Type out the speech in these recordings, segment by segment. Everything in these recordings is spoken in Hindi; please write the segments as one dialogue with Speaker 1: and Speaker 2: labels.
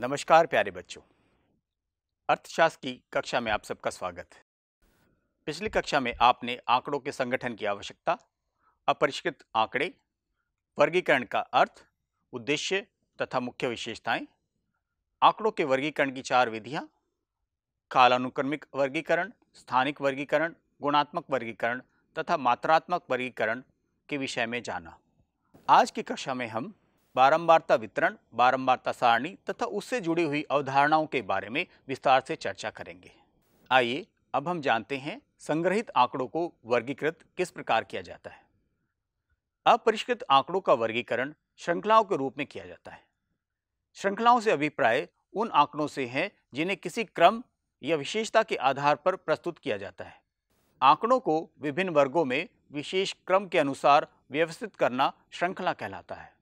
Speaker 1: नमस्कार प्यारे बच्चों अर्थशास्त्र की कक्षा में आप सबका स्वागत है पिछली कक्षा में आपने आंकड़ों के संगठन की आवश्यकता अपरिष्कृत आंकड़े वर्गीकरण का अर्थ उद्देश्य तथा मुख्य विशेषताएं आंकड़ों के वर्गीकरण की चार विधियां कालानुक्रमिक वर्गीकरण स्थानिक वर्गीकरण गुणात्मक वर्गीकरण तथा मात्रात्मक वर्गीकरण के विषय में जाना आज की कक्षा में हम बारंबारता वितरण बारंबारता सारणी तथा उससे जुड़ी हुई अवधारणाओं के बारे में विस्तार से चर्चा करेंगे आइए अब हम जानते हैं संग्रहित आंकड़ों को वर्गीकृत किस प्रकार किया जाता है अपरिष्कृत आंकड़ों का वर्गीकरण श्रृंखलाओं के रूप में किया जाता है श्रृंखलाओं से अभिप्राय उन आंकड़ों से हैं जिन्हें किसी क्रम या विशेषता के आधार पर प्रस्तुत किया जाता है आंकड़ों को विभिन्न वर्गों में विशेष क्रम के अनुसार व्यवस्थित करना श्रृंखला कहलाता है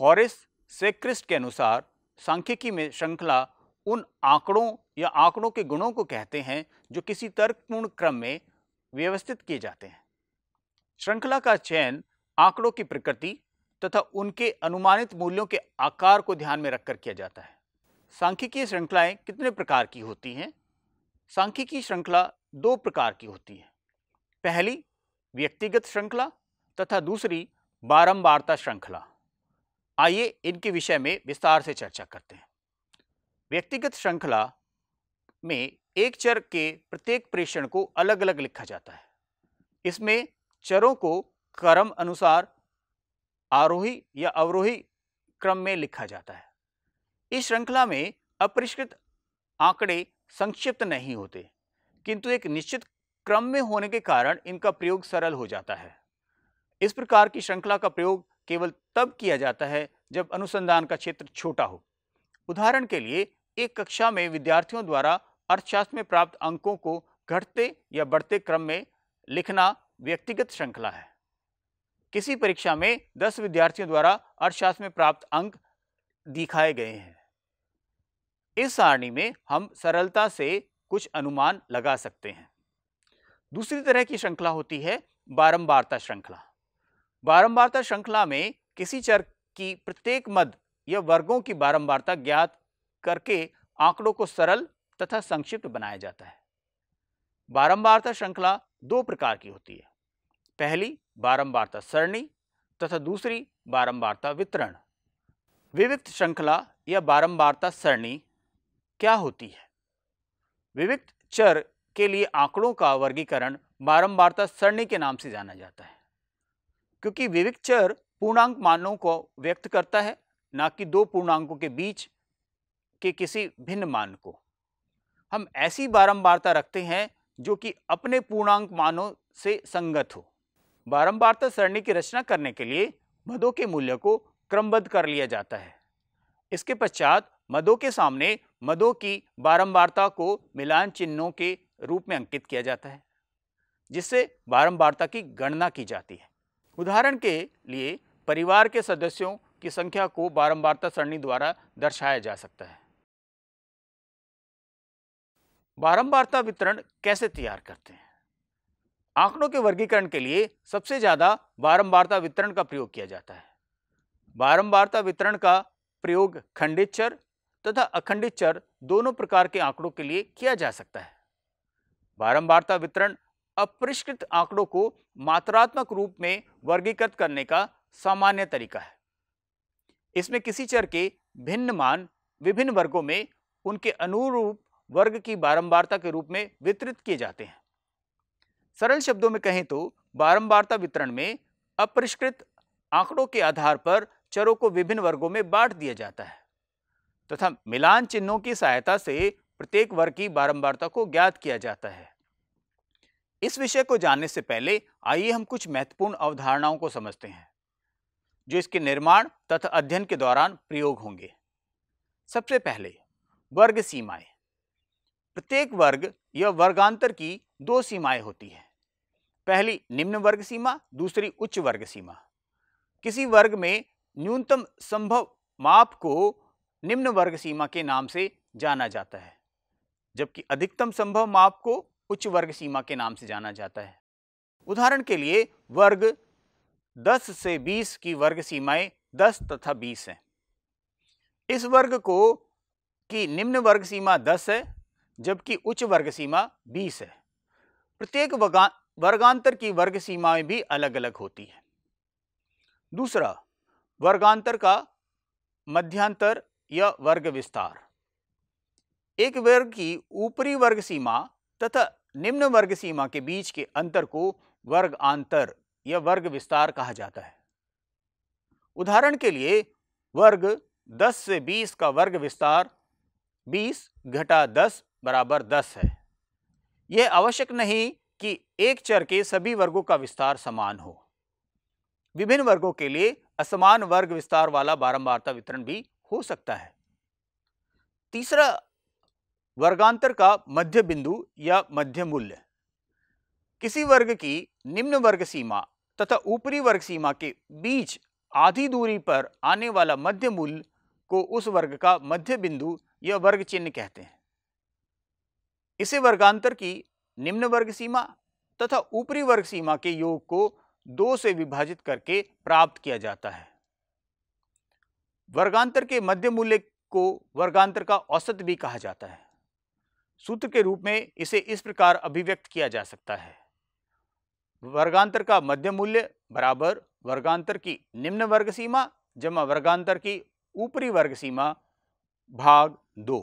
Speaker 1: हॉरिस सेक्रिस्ट के अनुसार सांख्यिकी में श्रृंखला उन आंकड़ों या आंकड़ों के गुणों को कहते हैं जो किसी तर्कपूर्ण क्रम में व्यवस्थित किए जाते हैं श्रृंखला का चयन आंकड़ों की प्रकृति तथा उनके अनुमानित मूल्यों के आकार को ध्यान में रखकर किया जाता है सांख्यिकीय श्रृंखलाएं कितने प्रकार की होती हैं सांख्यिकी श्रृंखला दो प्रकार की होती है पहली व्यक्तिगत श्रृंखला तथा दूसरी बारंबारता श्रृंखला आइए इनके विषय में विस्तार से चर्चा करते हैं व्यक्तिगत श्रृंखला में एक चर के प्रत्येक प्रेषण को अलग अलग लिखा जाता है इसमें चरों को क्रम अनुसार आरोही या अवरोही क्रम में लिखा जाता है इस श्रृंखला में अपरिष्कृत आंकड़े संक्षिप्त नहीं होते किंतु एक निश्चित क्रम में होने के कारण इनका प्रयोग सरल हो जाता है इस प्रकार की श्रृंखला का प्रयोग केवल तब किया जाता है जब अनुसंधान का क्षेत्र छोटा हो उदाहरण के लिए एक कक्षा में विद्यार्थियों द्वारा अर्थशास्त्र में प्राप्त अंकों को घटते या बढ़ते क्रम में लिखना व्यक्तिगत श्रृंखला है किसी परीक्षा में दस विद्यार्थियों द्वारा अर्थशास्त्र में प्राप्त अंक दिखाए गए हैं इस सारणी में हम सरलता से कुछ अनुमान लगा सकते हैं दूसरी तरह की श्रृंखला होती है बारंबारता श्रृंखला बारंबारता श्रृंखला में किसी चर की प्रत्येक मद या वर्गों की बारंबारता ज्ञात करके आंकड़ों को सरल तथा संक्षिप्त बनाया जाता है बारंबारता श्रृंखला दो प्रकार की होती है पहली बारंबारता सरणी तथा दूसरी बारंबारता वितरण विविक्त श्रृंखला या बारंबारता सरणी क्या होती है विविक्त चर के लिए आंकड़ों का वर्गीकरण बारंबारता सरणी के नाम से जाना जाता है क्योंकि विविक चर पूर्णांक मानों को व्यक्त करता है ना कि दो पूर्णांकों के बीच के किसी भिन्न मान को हम ऐसी बारंबारता रखते हैं जो कि अपने पूर्णांक मानों से संगत हो बारंबारता सरणी की रचना करने के लिए मदों के मूल्य को क्रमबद्ध कर लिया जाता है इसके पश्चात मदों के सामने मदों की बारंबारता को मिलान चिन्हों के रूप में अंकित किया जाता है जिससे बारंबारता की गणना की जाती है उदाहरण के लिए परिवार के सदस्यों की संख्या को बारंबारता सरणी द्वारा दर्शाया जा सकता है बारंबारता वितरण कैसे तैयार करते हैं आंकड़ों के वर्गीकरण के लिए सबसे ज़्यादा बारंबारता वितरण का प्रयोग किया जाता है बारंबारता वितरण का प्रयोग खंडित चर तथा अखंडित चर दोनों प्रकार के आंकड़ों के लिए किया जा सकता है बारंबारता वितरण अपरिष्कृत आंकड़ों को मात्रात्मक रूप में वर्गीकृत करने का सामान्य तरीका है इसमें किसी चर के भिन्न मान विभिन्न वर्गों में उनके अनुरूप वर्ग की बारंबारता के रूप में वितरित किए जाते हैं सरल शब्दों में कहें तो बारंबारता वितरण में अपरिष्कृत आंकड़ों के आधार पर चरों को विभिन्न वर्गों में बांट दिया जाता है तथा तो मिलान चिन्हों की सहायता से प्रत्येक वर्ग की बारंबारता को ज्ञात किया जाता है इस विषय को जानने से पहले आइए हम कुछ महत्वपूर्ण अवधारणाओं को समझते हैं जो इसके निर्माण तथा अध्ययन के दौरान प्रयोग होंगे सबसे पहले वर्ग सीमाएं प्रत्येक वर्ग या वर्गांतर की दो सीमाएं होती हैं पहली निम्न वर्ग सीमा दूसरी उच्च वर्ग सीमा किसी वर्ग में न्यूनतम संभव माप को निम्न वर्ग सीमा के नाम से जाना जाता है जबकि अधिकतम संभव माप को उच्च वर्ग सीमा के नाम से जाना जाता है उदाहरण के लिए वर्ग 10 से 20 की वर्ग सीमाएं 10 तथा 20 हैं इस वर्ग को की निम्न वर्ग सीमा 10 है जबकि उच्च वर्ग सीमा 20 है प्रत्येक वर्गांतर की वर्ग सीमाएं भी अलग अलग होती हैं दूसरा वर्गांतर का मध्यांतर या वर्ग विस्तार एक वर्ग की ऊपरी वर्ग सीमा तथा निम्न वर्ग सीमा के बीच के अंतर को वर्ग आंतर या वर्ग विस्तार कहा जाता है उदाहरण के लिए वर्ग 10 से 20 का वर्ग विस्तार 20 घटा 10 बराबर 10 है यह आवश्यक नहीं कि एक चर के सभी वर्गों का विस्तार समान हो विभिन्न वर्गों के लिए असमान वर्ग विस्तार वाला बारंबारता वितरण भी हो सकता है तीसरा वर्गांतर का मध्य बिंदु या मध्य मूल्य किसी वर्ग की निम्न वर्ग सीमा तथा ऊपरी वर्ग सीमा के बीच आधी दूरी पर आने वाला मध्य मूल्य को उस वर्ग का मध्य बिंदु या वर्ग चिन्ह कहते हैं इसे वर्गांतर की निम्न वर्ग सीमा तथा ऊपरी वर्ग सीमा के योग को दो से विभाजित करके प्राप्त किया जाता है वर्गांतर के मध्य मूल्य को वर्गांतर का औसत भी कहा जाता है सूत्र के रूप में इसे इस प्रकार अभिव्यक्त किया जा सकता है वर्गांतर का मध्य मूल्य बराबर वर्गांतर की निम्न वर्ग सीमा जमा वर्गांतर की ऊपरी वर्ग सीमा भाग दो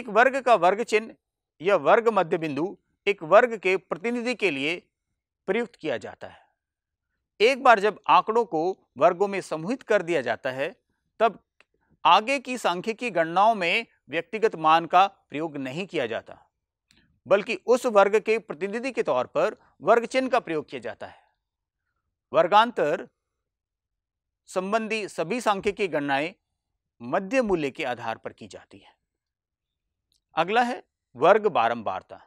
Speaker 1: एक वर्ग का वर्ग चिन्ह या वर्ग मध्य बिंदु एक वर्ग के प्रतिनिधि के लिए प्रयुक्त किया जाता है एक बार जब आंकड़ों को वर्गों में समूहित कर दिया जाता है तब आगे की सांख्यिकी गणनाओं में व्यक्तिगत मान का प्रयोग नहीं किया जाता बल्कि उस वर्ग के प्रतिनिधि के तौर पर वर्ग चिन्ह का प्रयोग किया जाता है वर्गांतर संबंधी सभी सांख्यिकी गणनाएं मध्य मूल्य के आधार पर की जाती है अगला है वर्ग बारंबारता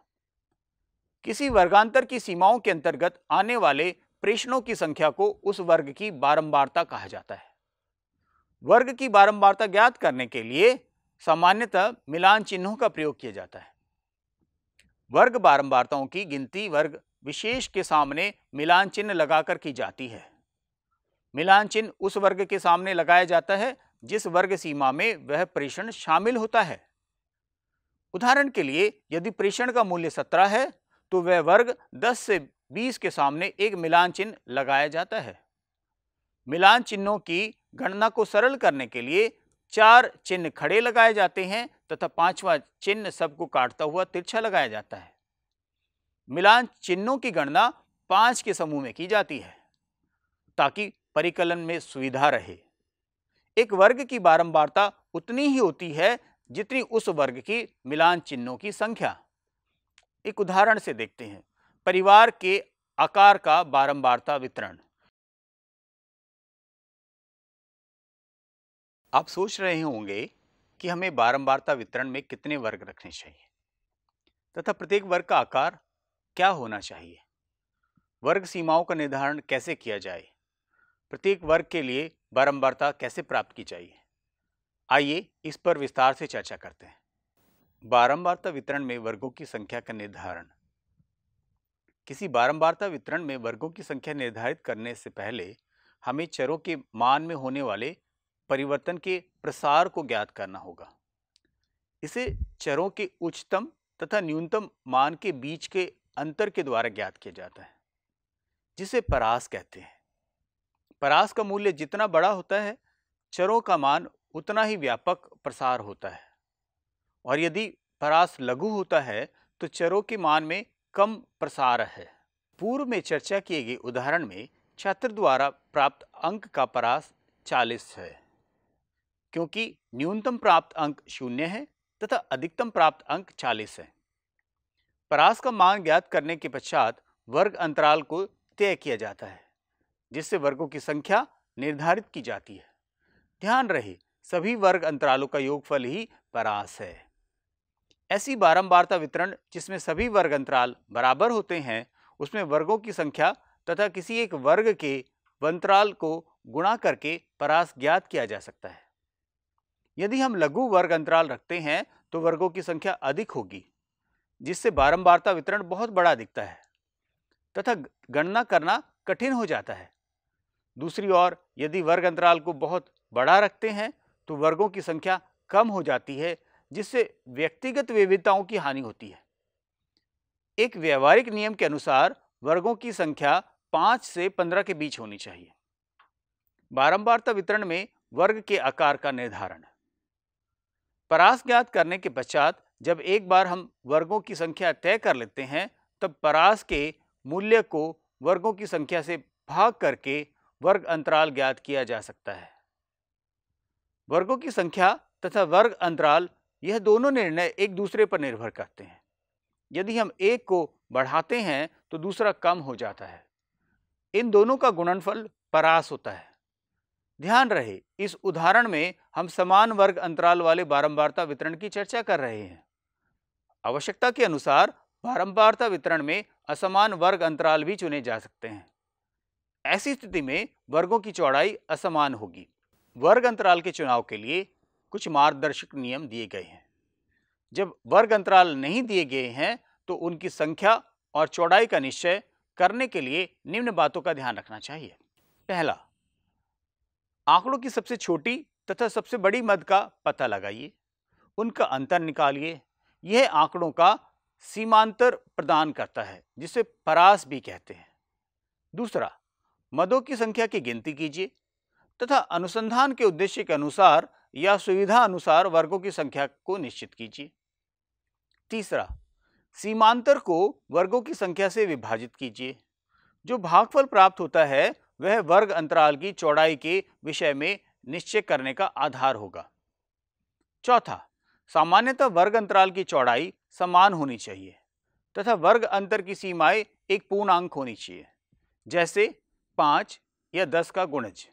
Speaker 1: किसी वर्गांतर की सीमाओं के अंतर्गत आने वाले प्रश्नों की संख्या को उस वर्ग की बारंबारता कहा जाता है वर्ग की बारंबारता ज्ञात करने के लिए सामान्यतः मिलान चिन्हों का प्रयोग किया जाता है वर्ग बारंबारताओं की गिनती वर्ग विशेष के सामने मिलान चिन्ह लगाकर की जाती है मिलान चिन्ह उस वर्ग के सामने लगाया जाता है जिस वर्ग सीमा में वह प्रेषण शामिल होता है उदाहरण के लिए यदि प्रेषण का मूल्य सत्रह है तो वह वर्ग दस से बीस के सामने एक मिलान चिन्ह लगाया जाता है मिलान चिन्हों की गणना को सरल करने के लिए चार चिन्ह खड़े लगाए जाते हैं तथा पांचवा चिन्ह सबको काटता हुआ तिरछा लगाया जाता है मिलान चिन्हों की गणना पांच के समूह में की जाती है ताकि परिकलन में सुविधा रहे एक वर्ग की बारंबारता उतनी ही होती है जितनी उस वर्ग की मिलान चिन्हों की संख्या एक उदाहरण से देखते हैं परिवार के आकार का बारंबारता वितरण आप सोच रहे होंगे कि हमें बारंबारता वितरण में कितने वर्ग रखने चाहिए तथा प्रत्येक वर्ग का आकार क्या होना चाहिए वर्ग सीमाओं का निर्धारण कैसे किया जाए प्रत्येक वर्ग के लिए बारंबारता कैसे प्राप्त की जाए आइए इस पर विस्तार से चर्चा करते हैं बारंबारता वितरण में वर्गों की संख्या का निर्धारण किसी बारंबारता वितरण में वर्गों की संख्या निर्धारित करने से पहले हमें चरों के मान में होने वाले परिवर्तन के प्रसार को ज्ञात करना होगा इसे चरों के उच्चतम तथा न्यूनतम मान के बीच के अंतर के द्वारा ज्ञात किया जाता है जिसे परास कहते हैं परास का मूल्य जितना बड़ा होता है चरों का मान उतना ही व्यापक प्रसार होता है और यदि परास लघु होता है तो चरों के मान में कम प्रसार है पूर्व में चर्चा किए गए उदाहरण में छात्र द्वारा प्राप्त अंक का परास 40 है क्योंकि न्यूनतम प्राप्त अंक शून्य है तथा अधिकतम प्राप्त अंक 40 है परास का मान ज्ञात करने के पश्चात वर्ग अंतराल को तय किया जाता है जिससे वर्गों की संख्या निर्धारित की जाती है ध्यान रहे सभी वर्ग अंतरालों का योगफल ही परास है ऐसी बारंबारता वितरण जिसमें सभी वर्ग अंतराल बराबर होते हैं उसमें वर्गों की संख्या तथा किसी एक वर्ग के अंतराल को गुणा करके परास ज्ञात किया जा सकता है यदि हम लघु वर्ग अंतराल रखते हैं तो वर्गों की संख्या अधिक होगी जिससे बारंबारता वितरण बहुत बड़ा दिखता है तथा गणना करना कठिन हो जाता है दूसरी ओर यदि वर्ग अंतराल को बहुत बड़ा रखते हैं तो वर्गों की संख्या कम हो जाती है जिससे व्यक्तिगत विविधताओं की हानि होती है एक व्यवहारिक नियम के अनुसार वर्गों की संख्या पाँच से पंद्रह के बीच होनी चाहिए बारंबारता वितरण में वर्ग के आकार का निर्धारण परास ज्ञात करने के पश्चात जब एक बार हम वर्गों की संख्या तय कर लेते हैं तब परास के मूल्य को वर्गों की संख्या से भाग करके वर्ग अंतराल ज्ञात किया जा सकता है वर्गों की संख्या तथा वर्ग अंतराल यह दोनों निर्णय एक दूसरे पर निर्भर करते हैं यदि हम एक को बढ़ाते हैं तो दूसरा कम हो जाता है इन दोनों का गुणनफल परास होता है ध्यान रहे इस उदाहरण में हम समान वर्ग अंतराल वाले बारंबारता वितरण की चर्चा कर रहे हैं आवश्यकता के अनुसार बारंबारता वितरण में असमान वर्ग अंतराल भी चुने जा सकते हैं ऐसी स्थिति में वर्गों की चौड़ाई असमान होगी वर्ग अंतराल के चुनाव के लिए कुछ मार्गदर्शक नियम दिए गए हैं जब वर्ग अंतराल नहीं दिए गए हैं तो उनकी संख्या और चौड़ाई का निश्चय करने के लिए निम्न बातों का ध्यान रखना चाहिए पहला आंकड़ों की सबसे छोटी तथा सबसे बड़ी मद का पता लगाइए उनका अंतर निकालिए यह आंकड़ों का सीमांतर प्रदान करता है जिसे परास भी कहते हैं दूसरा मदों की संख्या की गिनती कीजिए तथा अनुसंधान के उद्देश्य के अनुसार या सुविधा अनुसार वर्गों की संख्या को निश्चित कीजिए तीसरा सीमांतर को वर्गों की संख्या से विभाजित कीजिए जो भागफल प्राप्त होता है वह वर्ग अंतराल की चौड़ाई के विषय में निश्चय करने का आधार होगा चौथा सामान्यतः वर्ग अंतराल की चौड़ाई समान होनी चाहिए तथा वर्ग अंतर की सीमाएं एक पूर्णांक होनी चाहिए जैसे पाँच या दस का गुणज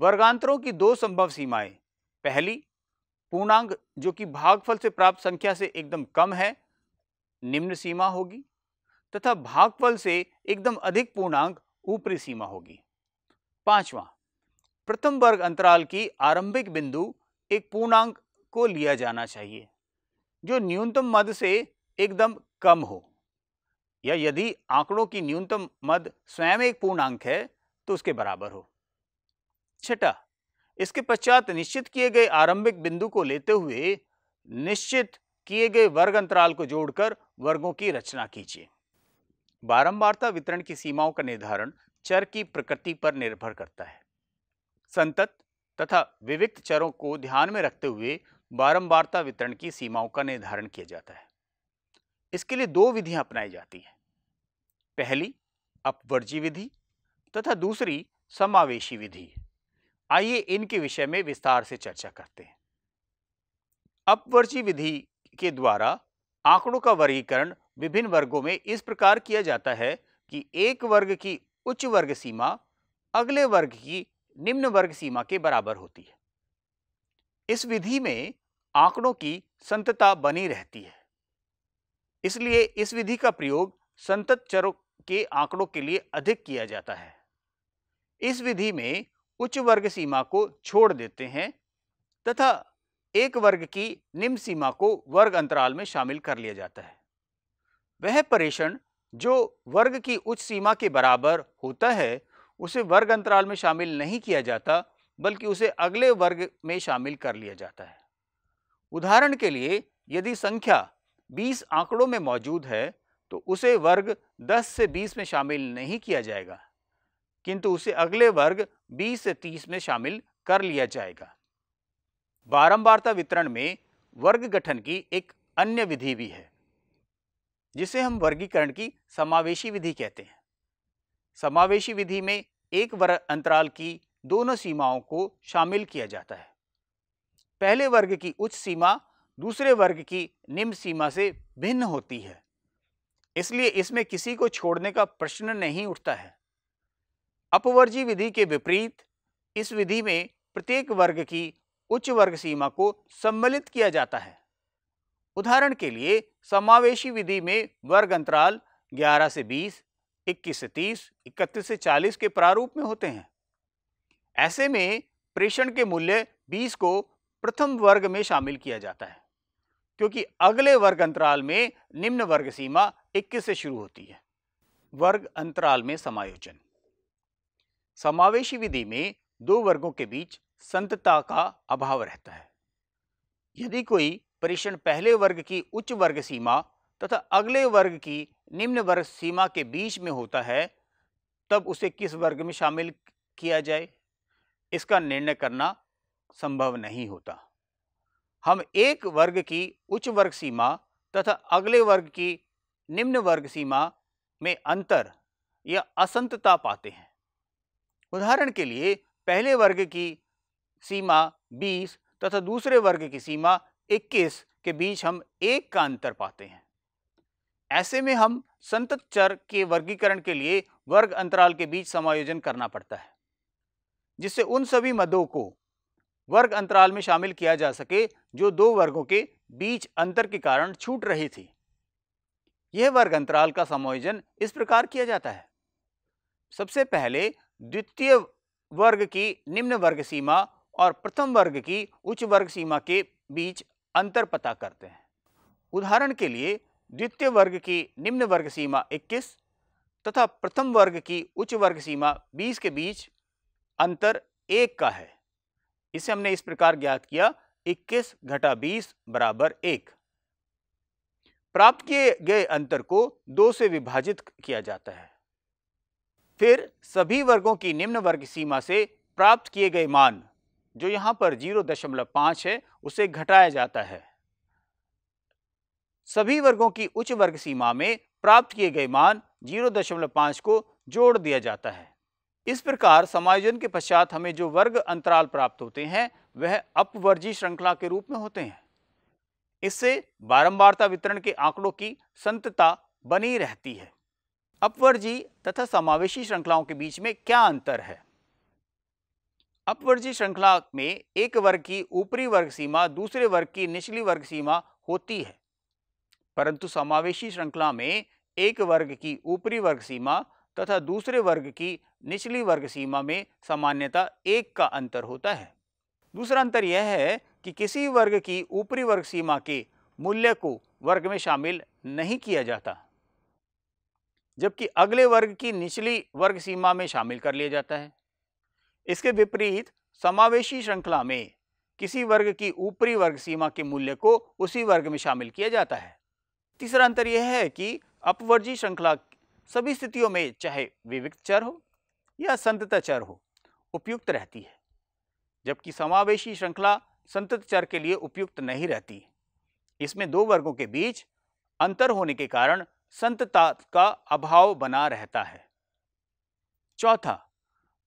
Speaker 1: वर्गांतरों की दो संभव सीमाएं पहली पूर्णांक जो कि भागफल से प्राप्त संख्या से एकदम कम है निम्न सीमा होगी तथा भागफल से एकदम अधिक पूर्णांक ऊपरी सीमा होगी पांचवा प्रथम वर्ग अंतराल की आरंभिक बिंदु एक पूर्णांक को लिया जाना चाहिए जो न्यूनतम मद से एकदम कम हो या यदि आंकड़ों की न्यूनतम मद स्वयं एक पूर्णांक है तो उसके बराबर हो छठा इसके पश्चात निश्चित किए गए आरंभिक बिंदु को लेते हुए निश्चित किए गए वर्ग अंतराल को जोड़कर वर्गों की रचना कीजिए बारंबारता वितरण की सीमाओं का निर्धारण चर की प्रकृति पर निर्भर करता है संतत तथा विविक्त चरों को ध्यान में रखते हुए बारंबारता वितरण की सीमाओं का निर्धारण किया जाता है इसके लिए दो विधियां अपनाई जाती हैं पहली अपवर्जी विधि तथा दूसरी समावेशी विधि आइए इनके विषय में विस्तार से चर्चा करते हैं अपवर्जी विधि के द्वारा आंकड़ों का वर्गीकरण विभिन्न वर्गों में इस प्रकार किया जाता है कि एक वर्ग की उच्च वर्ग सीमा अगले वर्ग की निम्न वर्ग सीमा के बराबर होती है इस विधि में आंकड़ों की संतता बनी रहती है इसलिए इस विधि का प्रयोग संतत चरों के आंकड़ों के लिए अधिक किया जाता है इस विधि में उच्च वर्ग सीमा को छोड़ देते हैं तथा एक वर्ग की निम्न सीमा को वर्ग अंतराल में शामिल कर लिया जाता है वह परेषण जो वर्ग की उच्च सीमा के बराबर होता है उसे वर्ग अंतराल में शामिल नहीं किया जाता बल्कि उसे अगले वर्ग में शामिल कर लिया जाता है उदाहरण के लिए यदि संख्या 20 आंकड़ों में मौजूद है तो उसे वर्ग 10 से 20 में शामिल नहीं किया जाएगा किंतु उसे अगले वर्ग 20 से 30 में शामिल कर लिया जाएगा बारंबारता वितरण में वर्ग गठन की एक अन्य विधि भी है जिसे हम वर्गीकरण की समावेशी विधि कहते हैं समावेशी विधि में एक वर्ग अंतराल की दोनों सीमाओं को शामिल किया जाता है पहले वर्ग की उच्च सीमा दूसरे वर्ग की निम्न सीमा से भिन्न होती है इसलिए इसमें किसी को छोड़ने का प्रश्न नहीं उठता है अपवर्जी विधि के विपरीत इस विधि में प्रत्येक वर्ग की उच्च वर्ग सीमा को सम्मिलित किया जाता है उदाहरण के लिए समावेशी विधि में वर्ग अंतराल 11 से 20, 21 से 30, 31 से 40 के प्रारूप में होते हैं ऐसे में प्रेषण के मूल्य 20 को प्रथम वर्ग में शामिल किया जाता है क्योंकि अगले वर्ग अंतराल में निम्न वर्ग सीमा 21 से शुरू होती है वर्ग अंतराल में समायोजन समावेशी विधि में दो वर्गों के बीच संतता का अभाव रहता है यदि कोई परीक्षण पहले वर्ग की उच्च वर्ग सीमा तथा अगले वर्ग की निम्न वर्ग सीमा के बीच में होता है तब उसे किस वर्ग में शामिल किया जाए इसका निर्णय करना संभव नहीं होता हम एक वर्ग की उच्च वर्ग सीमा तथा अगले वर्ग की निम्न वर्ग सीमा में अंतर या असंतता पाते हैं उदाहरण के लिए पहले वर्ग की सीमा 20 तथा दूसरे वर्ग की सीमा 21 के बीच हम एक का अंतर पाते हैं ऐसे में हम संतत चर के वर्गीकरण के लिए वर्ग अंतराल के बीच समायोजन करना पड़ता है जिससे उन सभी मदों को वर्ग अंतराल में शामिल किया जा सके जो दो वर्गों के बीच अंतर के कारण छूट रही थी यह वर्ग अंतराल का समायोजन इस प्रकार किया जाता है सबसे पहले द्वितीय वर्ग की निम्न वर्ग सीमा और प्रथम वर्ग की उच्च वर्ग सीमा के बीच अंतर पता करते हैं उदाहरण के लिए द्वितीय वर्ग की निम्न वर्ग सीमा 21 तथा प्रथम वर्ग की उच्च वर्ग सीमा 20 के बीच अंतर एक का है इसे हमने इस प्रकार ज्ञात किया 21 घटा बीस बराबर एक प्राप्त किए गए अंतर को दो से विभाजित किया जाता है फिर सभी वर्गों की निम्न वर्ग सीमा से प्राप्त किए गए मान जो यहाँ पर जीरो दशमलव पाँच है उसे घटाया जाता है सभी वर्गों की उच्च वर्ग सीमा में प्राप्त किए गए मान जीरो दशमलव पाँच को जोड़ दिया जाता है इस प्रकार समायोजन के पश्चात हमें जो वर्ग अंतराल प्राप्त होते हैं वह अपवर्जी श्रृंखला के रूप में होते हैं इससे बारंबारता वितरण के आंकड़ों की संतता बनी रहती है अपवर्जी तथा समावेशी श्रृंखलाओं के बीच में क्या अंतर है अपवर्जी श्रृंखला में एक वर्ग की ऊपरी वर्ग सीमा दूसरे वर्ग की निचली वर्ग सीमा होती है परंतु समावेशी श्रृंखला में एक वर्ग की ऊपरी वर्ग सीमा तथा दूसरे वर्ग की निचली वर्ग सीमा में सामान्यता एक का अंतर होता है दूसरा अंतर यह है कि किसी वर्ग की ऊपरी वर्ग सीमा के मूल्य को वर्ग में शामिल नहीं किया जाता जबकि अगले वर्ग की निचली वर्ग सीमा में शामिल कर लिया जाता है इसके विपरीत समावेशी श्रृंखला में किसी वर्ग की ऊपरी वर्ग सीमा के मूल्य को उसी वर्ग में शामिल किया जाता है तीसरा अंतर यह है कि अपवर्जी श्रृंखला सभी स्थितियों में चाहे विविक्त चर हो या संतता चर हो उपयुक्त रहती है जबकि समावेशी श्रृंखला संतत चर के लिए उपयुक्त नहीं रहती इसमें दो वर्गों के बीच अंतर होने के कारण संतता का अभाव बना रहता है चौथा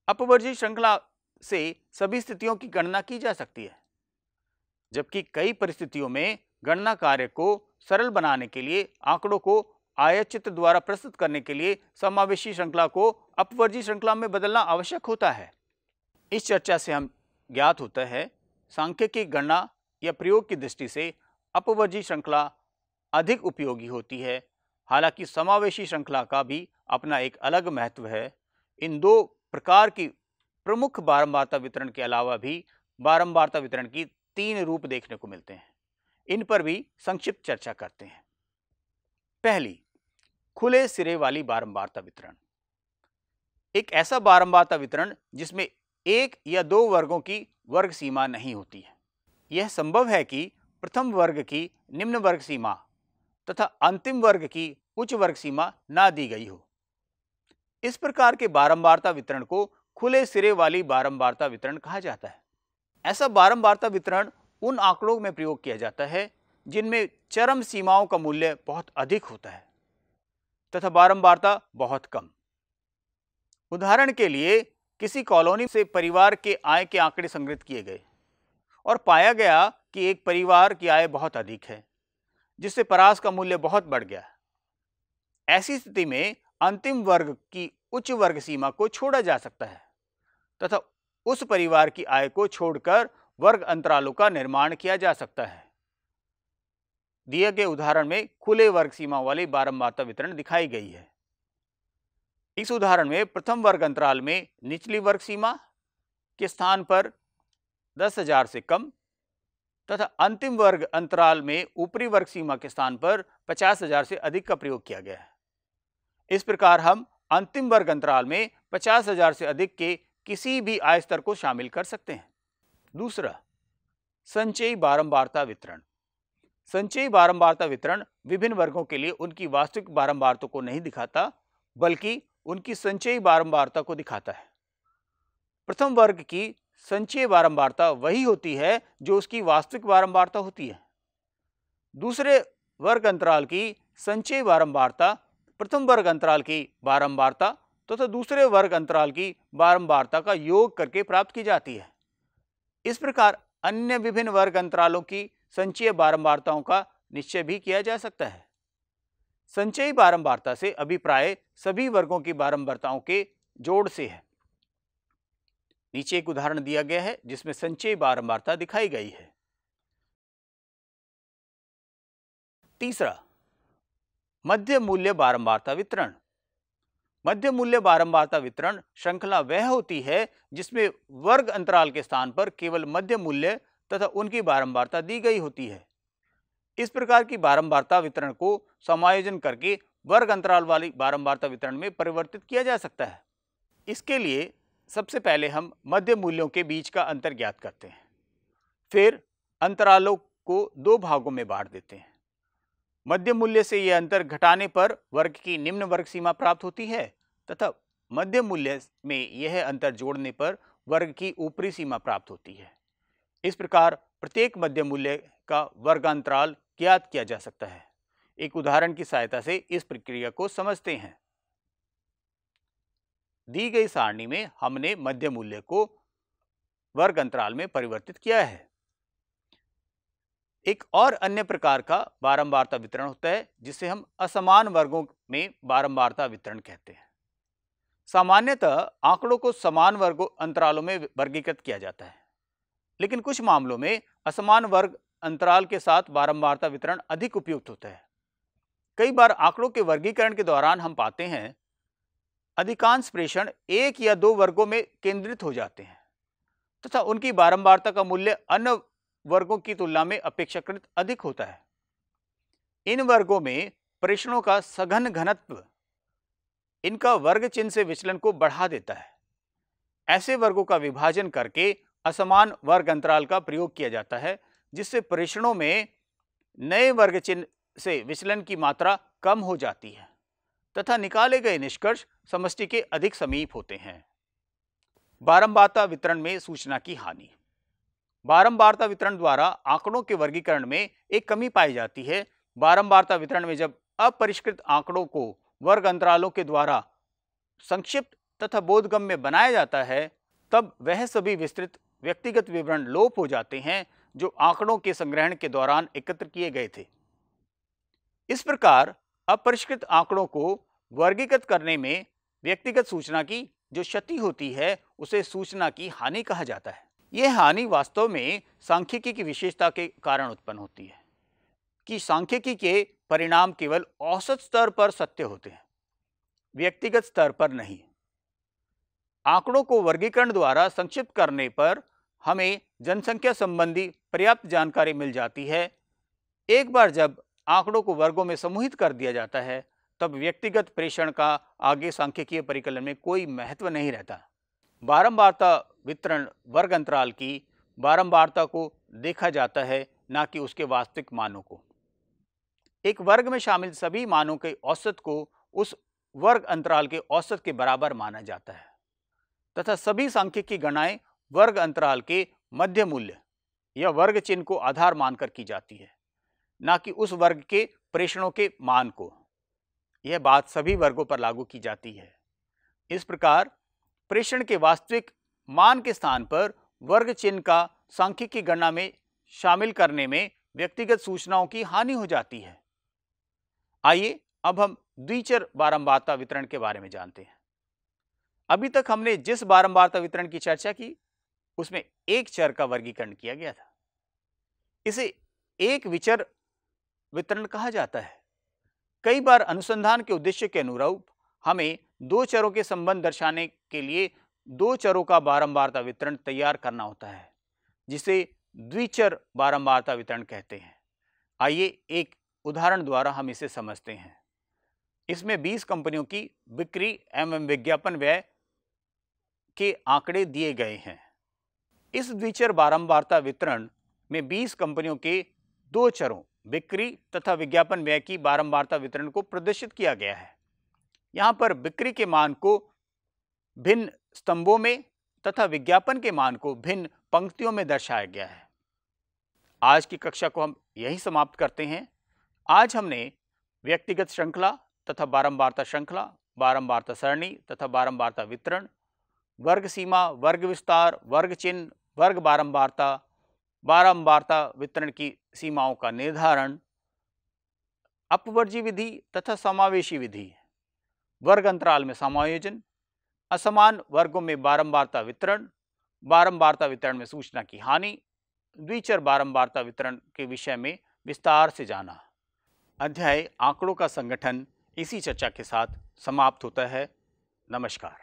Speaker 1: अपवर्जी श्रृंखला से सभी स्थितियों की गणना की जा सकती है जबकि कई परिस्थितियों में गणना कार्य को सरल बनाने के लिए आंकड़ों को आयत द्वारा प्रस्तुत करने के लिए समावेशी श्रृंखला को अपवर्जी श्रृंखला में बदलना आवश्यक होता है इस चर्चा से हम ज्ञात होता है सांख्यिकी गणना या प्रयोग की दृष्टि से अपवर्जी श्रृंखला अधिक उपयोगी होती है हालांकि समावेशी श्रृंखला का भी अपना एक अलग महत्व है इन दो प्रकार की प्रमुख बारंबारता वितरण के अलावा भी बारंबारता वितरण की तीन रूप देखने को मिलते हैं इन पर भी संक्षिप्त चर्चा करते हैं पहली खुले सिरे वाली बारंबारता वितरण एक ऐसा बारंबारता वितरण जिसमें एक या दो वर्गों की वर्ग सीमा नहीं होती है यह संभव है कि प्रथम वर्ग की निम्न वर्ग सीमा तथा अंतिम वर्ग की उच्च वर्ग सीमा ना दी गई हो इस प्रकार के बारंबारता वितरण को खुले सिरे वाली बारंबारता वितरण कहा जाता है ऐसा बारंबारता वितरण उन आंकड़ों में प्रयोग किया जाता है जिनमें चरम सीमाओं का मूल्य बहुत अधिक होता है तथा बारंबारता बहुत कम उदाहरण के लिए किसी कॉलोनी से परिवार के आय के आंकड़े संग्रहित किए गए और पाया गया कि एक परिवार की आय बहुत अधिक है जिससे परास का मूल्य बहुत बढ़ गया ऐसी स्थिति में अंतिम वर्ग की उच्च वर्ग सीमा को छोड़ा जा सकता है तथा उस परिवार की आय को छोड़कर वर्ग अंतरालों का निर्माण किया जा सकता है दिए गए उदाहरण में खुले वर्ग सीमा वाली बारंबारता वितरण दिखाई गई है इस उदाहरण में प्रथम वर्ग अंतराल में निचली वर्ग सीमा के स्थान पर दस हजार से कम तथा अंतिम वर्ग अंतराल में ऊपरी वर्ग सीमा के स्थान पर पचास हजार से अधिक का प्रयोग किया गया है इस प्रकार हम अंतिम वर्ग अंतराल में पचास हजार से अधिक के किसी भी आय स्तर को शामिल कर सकते हैं दूसरा संचयी बारंबारता वितरण संचयी बारंबारता वितरण विभिन्न वर्गों के लिए उनकी वास्तविक बारंबारता को नहीं दिखाता बल्कि उनकी संचयी बारंबारता को दिखाता है प्रथम वर्ग की संचय बारंबारता वही होती है जो उसकी वास्तविक बारंबारता होती है दूसरे वर्ग अंतराल की संचय बारंबारता प्रथम वर्ग अंतराल की बारंबारता तथा तो दूसरे वर्ग अंतराल की बारंबारता का योग करके प्राप्त की जाती है इस प्रकार अन्य विभिन्न वर्ग अंतरालों की संचय बारंबारताओं का निश्चय भी किया जा सकता है संचयी बारंबारता से अभिप्राय सभी वर्गों की बारंबारताओं के जोड़ से है नीचे एक उदाहरण दिया गया है जिसमें संचयी बारंबारता दिखाई गई है तीसरा मध्य मूल्य बारंबारता वितरण मध्य मूल्य बारंबारता वितरण श्रृंखला वह होती है जिसमें वर्ग अंतराल के स्थान पर केवल मध्य मूल्य तथा उनकी बारंबारता दी गई होती है इस प्रकार की बारंबारता वितरण को समायोजन करके वर्ग अंतराल वाली बारंबारता वितरण में परिवर्तित किया जा सकता है इसके लिए सबसे पहले हम मध्य मूल्यों के बीच का अंतर ज्ञात करते हैं फिर अंतरालों को दो भागों में बांट देते हैं मध्य मूल्य से यह अंतर घटाने पर वर्ग की निम्न वर्ग सीमा प्राप्त होती है तथा मध्य मूल्य में यह अंतर जोड़ने पर वर्ग की ऊपरी सीमा प्राप्त होती है इस प्रकार प्रत्येक मध्य मूल्य का वर्गांतराल ज्ञात किया जा सकता है एक उदाहरण की सहायता से इस प्रक्रिया को समझते हैं दी गई सारणी में हमने मध्य मूल्य को वर्ग अंतराल में परिवर्तित किया है एक और अन्य प्रकार का बारंबारता वितरण होता है जिसे हम असमान वर्गों में बारंबारता वितरण कहते हैं सामान्यतः आंकड़ों को समान वर्गों अंतरालों में वर्गीकृत किया जाता है लेकिन कुछ मामलों में असमान वर्ग अंतराल के साथ बारंबारता वितरण अधिक उपयुक्त होता है कई बार आंकड़ों के वर्गीकरण के दौरान हम पाते हैं अधिकांश प्रेषण एक या दो वर्गों में केंद्रित हो जाते हैं तथा उनकी बारंबारता का मूल्य अन्य वर्गों की तुलना में अपेक्षाकृत अधिक होता है इन वर्गों में प्रश्नों का सघन घनत्व इनका वर्ग चिन्ह से विचलन को बढ़ा देता है ऐसे वर्गों का विभाजन करके असमान वर्ग अंतराल का प्रयोग किया जाता है जिससे परीक्षणों में नए वर्ग चिन्ह से विचलन की मात्रा कम हो जाती है तथा निकाले गए निष्कर्ष समष्टि के अधिक समीप होते हैं बारंबारता वितरण में सूचना की हानि बारंबारता वितरण द्वारा आंकड़ों के वर्गीकरण में एक कमी पाई जाती है बारंबारता वितरण में जब अपरिष्कृत आंकड़ों को वर्ग अंतरालों के द्वारा संक्षिप्त तथा बोधगम्य बनाया जाता है तब वह सभी विस्तृत व्यक्तिगत विवरण लोप हो जाते हैं जो आंकड़ों के संग्रहण के दौरान एकत्र किए गए थे इस प्रकार अपरिष्कृत आंकड़ों को वर्गीकृत करने में व्यक्तिगत सूचना की जो क्षति होती है उसे सूचना की हानि कहा जाता है ये हानि वास्तव में सांख्यिकी की विशेषता के कारण उत्पन्न होती है कि सांख्यिकी के परिणाम केवल औसत स्तर पर सत्य होते हैं व्यक्तिगत स्तर पर नहीं आंकड़ों को वर्गीकरण द्वारा संक्षिप्त करने पर हमें जनसंख्या संबंधी पर्याप्त जानकारी मिल जाती है एक बार जब आंकड़ों को वर्गों में समूहित कर दिया जाता है तब व्यक्तिगत प्रेषण का आगे सांख्यिकीय परिकलन में कोई महत्व नहीं रहता बारंबारता वितरण वर्ग अंतराल की बारंबारता को देखा जाता है ना कि उसके वास्तविक मानों को एक वर्ग में शामिल सभी मानों के औसत को उस वर्ग अंतराल के औसत के बराबर माना जाता है तथा सभी की गणनाएं वर्ग अंतराल के मध्य मूल्य या वर्ग चिन्ह को आधार मानकर की जाती है ना कि उस वर्ग के प्रेषणों के मान को यह बात सभी वर्गों पर लागू की जाती है इस प्रकार प्रेषण के वास्तविक मान के स्थान पर वर्ग चिन्ह का सांख्यिकी गणना में शामिल करने में व्यक्तिगत सूचनाओं की हानि हो जाती है आइए अब हम द्विचर बारंबारता वितरण के बारे में जानते हैं अभी तक हमने जिस बारंबारता वितरण की चर्चा की उसमें एक चर का वर्गीकरण किया गया था इसे एक विचर वितरण कहा जाता है कई बार अनुसंधान के उद्देश्य के अनुरूप हमें दो चरों के संबंध दर्शाने के लिए दो चरों का बारंबारता वितरण तैयार करना होता है जिसे द्विचर बारंबारता वितरण कहते हैं आइए एक उदाहरण द्वारा हम इसे समझते हैं इसमें 20 कंपनियों की बिक्री एवं विज्ञापन व्यय के आंकड़े दिए गए हैं इस द्विचर बारंबारता वितरण में 20 कंपनियों के दो चरों बिक्री तथा विज्ञापन व्यय की बारंबारता वितरण को प्रदर्शित किया गया है यहाँ पर बिक्री के मान को भिन्न स्तंभों में तथा विज्ञापन के मान को भिन्न पंक्तियों में दर्शाया गया है आज की कक्षा को हम यही समाप्त करते हैं आज हमने व्यक्तिगत श्रृंखला तथा बारंबारता श्रृंखला बारंबारता सरणी तथा बारंबारता वितरण वर्ग सीमा वर्ग विस्तार वर्ग चिन्ह वर्ग बारंबारता बारंबारता वितरण की सीमाओं का निर्धारण अपवर्जी विधि तथा समावेशी विधि वर्ग अंतराल में समायोजन असमान वर्गों में बारंबारता वितरण बारंबारता वितरण में सूचना की हानि द्विचर बारंबारता वितरण के विषय में विस्तार से जाना अध्याय आंकड़ों का संगठन इसी चर्चा के साथ समाप्त होता है नमस्कार